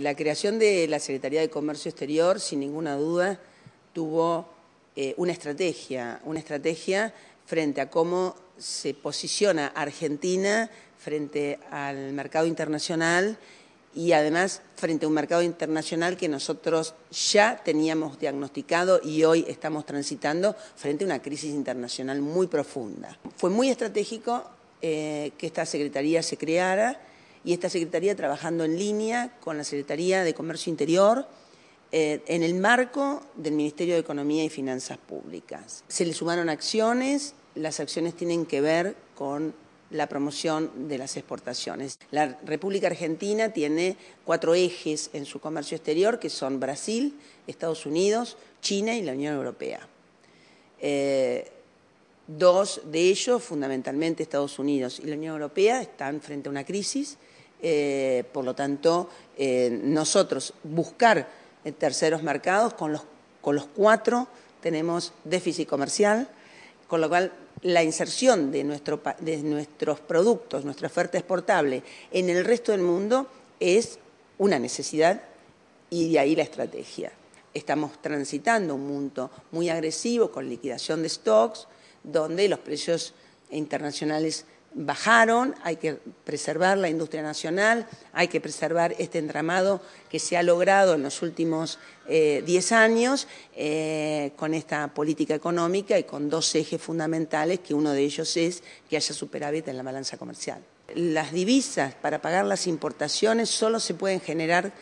La creación de la Secretaría de Comercio Exterior, sin ninguna duda, tuvo eh, una estrategia, una estrategia frente a cómo se posiciona Argentina frente al mercado internacional y además frente a un mercado internacional que nosotros ya teníamos diagnosticado y hoy estamos transitando frente a una crisis internacional muy profunda. Fue muy estratégico eh, que esta Secretaría se creara y esta Secretaría trabajando en línea con la Secretaría de Comercio Interior eh, en el marco del Ministerio de Economía y Finanzas Públicas. Se le sumaron acciones, las acciones tienen que ver con la promoción de las exportaciones. La República Argentina tiene cuatro ejes en su comercio exterior, que son Brasil, Estados Unidos, China y la Unión Europea. Eh, dos de ellos, fundamentalmente Estados Unidos y la Unión Europea, están frente a una crisis eh, por lo tanto, eh, nosotros buscar eh, terceros mercados, con los, cuatro tenemos déficit comercial, con lo cual la inserción de, de nuestros productos, nuestra oferta exportable en el resto del mundo es una necesidad y de ahí la estrategia. Estamos transitando un mundo muy agresivo con liquidación de stocks, donde los precios internacionales bajaron, hay que preservar la industria nacional, hay que preservar este entramado que se ha logrado en los últimos 10 eh, años eh, con esta política económica y con dos ejes fundamentales, que uno de ellos es que haya superávit en la balanza comercial. Las divisas para pagar las importaciones solo se pueden generar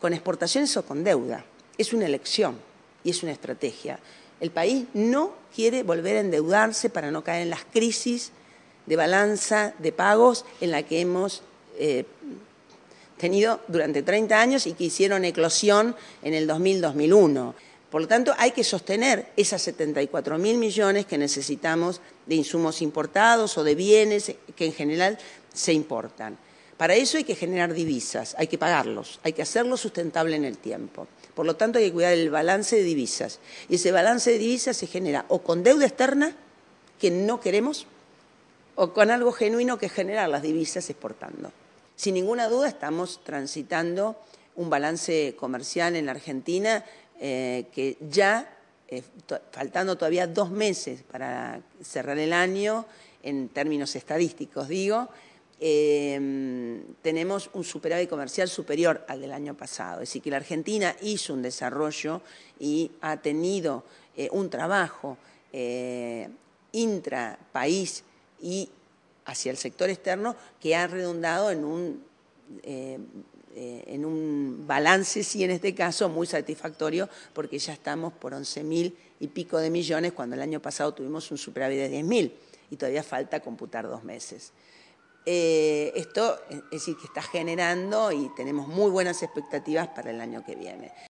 con exportaciones o con deuda. Es una elección y es una estrategia. El país no quiere volver a endeudarse para no caer en las crisis de balanza de pagos en la que hemos eh, tenido durante 30 años y que hicieron eclosión en el 2000-2001. Por lo tanto, hay que sostener esas 74 millones que necesitamos de insumos importados o de bienes que en general se importan. Para eso hay que generar divisas, hay que pagarlos, hay que hacerlo sustentable en el tiempo. Por lo tanto, hay que cuidar el balance de divisas. Y ese balance de divisas se genera o con deuda externa, que no queremos, o con algo genuino que es generar las divisas exportando. Sin ninguna duda estamos transitando un balance comercial en la Argentina eh, que ya, eh, faltando todavía dos meses para cerrar el año, en términos estadísticos digo, em, tenemos un superávit comercial superior al del año pasado. Es decir, que la Argentina hizo un desarrollo y ha tenido eh, un trabajo eh, país y hacia el sector externo que ha redundado eh, eh, en un, balance, sí, en este caso, muy satisfactorio, porque ya estamos por 11.000 y pico de millones, cuando el año pasado tuvimos un superávit de 10.000 y todavía falta computar dos meses. Eh, esto es decir, que está generando y tenemos muy buenas expectativas para el año que viene.